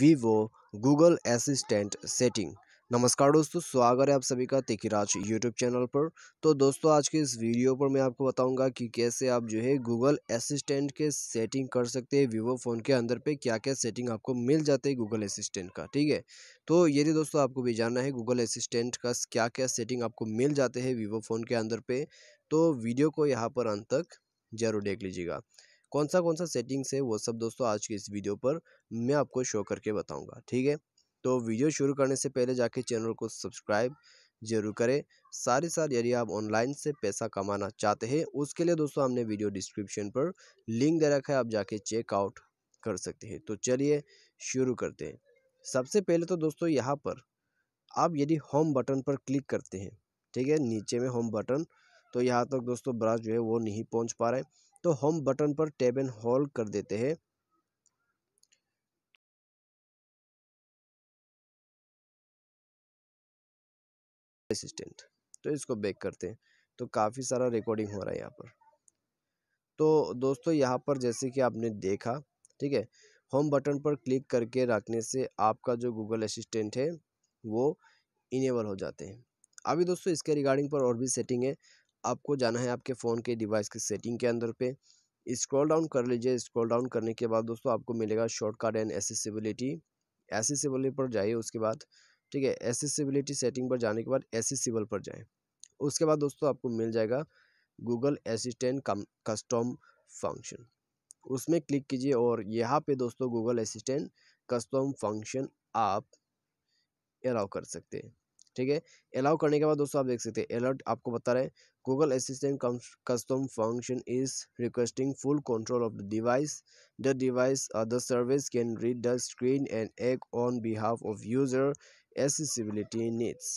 Vivo Google assistant setting नमस्कार दोस्तों स्वागत है आप सभी का तेखीराज यूट्यूब चैनल पर तो दोस्तों आज के इस वीडियो पर मैं आपको बताऊंगा कि कैसे आप जो है गूगल असिस्टेंट के सेटिंग कर सकते हैं वीवो फ़ोन के अंदर पे क्या क्या सेटिंग आपको मिल जाते हैं गूगल असिस्टेंट का ठीक है तो यदि तो दोस्तों आपको भी जानना है गूगल असिस्टेंट का क्या क्या सेटिंग आपको मिल जाते हैं वीवो फ़ोन के अंदर पे तो वीडियो को यहाँ पर अंत तक जरूर देख लीजिएगा कौन सा कौन सा सेटिंग्स है वो सब दोस्तों आज के इस वीडियो पर मैं आपको शो करके बताऊँगा ठीक है तो वीडियो शुरू करने से पहले जाके चैनल को सब्सक्राइब जरूर करें सारे साथ यदि आप ऑनलाइन से पैसा कमाना चाहते हैं उसके लिए दोस्तों हमने वीडियो डिस्क्रिप्शन पर लिंक दे रखा है आप जाके चेकआउट कर सकते हैं तो चलिए शुरू करते हैं सबसे पहले तो दोस्तों यहाँ पर आप यदि होम बटन पर क्लिक करते हैं ठीक है नीचे में होम बटन तो यहाँ तक तो दोस्तों ब्रांच जो है वो नहीं पहुँच पा रहे तो होम बटन पर टैब एंड होल्ड कर देते हैं असिस्टेंट तो इसको बैक करते हैं तो काफ़ी सारा रिकॉर्डिंग हो रहा है यहाँ पर तो दोस्तों यहाँ पर जैसे कि आपने देखा ठीक है होम बटन पर क्लिक करके रखने से आपका जो गूगल असिस्टेंट है वो इनेबल हो जाते हैं अभी दोस्तों इसके रिगार्डिंग पर और भी सेटिंग है आपको जाना है आपके फ़ोन के डिवाइस के सेटिंग के अंदर पे स्क्रॉल डाउन कर लीजिए स्क्रॉल डाउन करने के बाद दोस्तों आपको मिलेगा शॉर्टकट एंड एसेसिबिलिटी एसेसिबिलिटी पर जाइए उसके बाद ठीक है एसेसिबिलिटी सेटिंग पर जाने के बाद एसेसिबल पर जाएँ उसके बाद दोस्तों आपको मिल जाएगा गूगल असिस्टेंट कस्टम फंक्शन उसमें क्लिक कीजिए और यहाँ पे दोस्तों गूगल असिस्टेंट कस्टम फंक्शन आप अलाउ कर सकते हैं ठीक है अलाउ करने के बाद दोस्तों आप देख सकते हैं अलर्ट आपको बता रहे हैं Google assistant custom function is requesting full control of the device the device the service can read the screen and act on behalf of user accessibility needs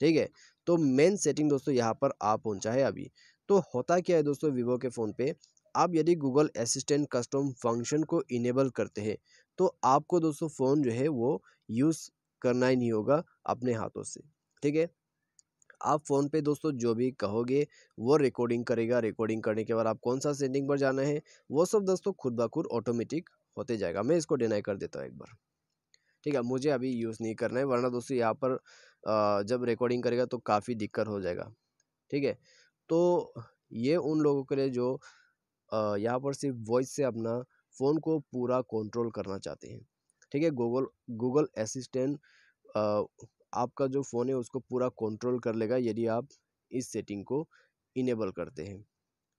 ठीक है तो मेन सेटिंग दोस्तों यहाँ पर आ पहुँचा है अभी तो होता क्या है दोस्तों वीवो के फ़ोन पे आप यदि गूगल असिस्टेंट कस्टम फंक्शन को इनेबल करते हैं तो आपको दोस्तों फ़ोन जो है वो यूज़ करना ही नहीं होगा अपने हाथों से ठीक है आप फ़ोन पे दोस्तों जो भी कहोगे वो रिकॉर्डिंग करेगा रिकॉर्डिंग करने के बाद आप कौन सा सेटिंग पर जाना है वो सब दोस्तों खुद ब खुद ऑटोमेटिक होते जाएगा मैं इसको डिनाई कर देता हूँ एक बार ठीक है मुझे अभी यूज़ नहीं करना है वरना दोस्तों यहाँ पर जब रिकॉर्डिंग करेगा तो काफ़ी दिक्कत हो जाएगा ठीक है तो ये उन लोगों के लिए जो यहाँ पर सिर्फ वॉइस से अपना फ़ोन को पूरा कंट्रोल करना चाहते हैं ठीक है गूगल गूगल असिस्टेंट आपका जो फ़ोन है उसको पूरा कंट्रोल कर लेगा यदि आप इस सेटिंग को इनेबल करते हैं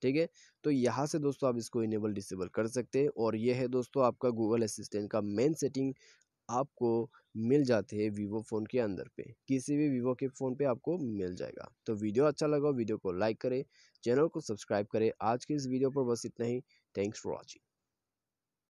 ठीक है तो यहाँ से दोस्तों आप इसको इनेबल डिसेबल कर सकते हैं और ये है दोस्तों आपका गूगल असिस्टेंट का मेन सेटिंग आपको मिल जाते हैं वीवो फ़ोन के अंदर पे किसी भी वीवो के फ़ोन पे आपको मिल जाएगा तो वीडियो अच्छा लगा वीडियो को लाइक करें चैनल को सब्सक्राइब करें आज के इस वीडियो पर बस इतना ही थैंक्स फॉर वॉचिंग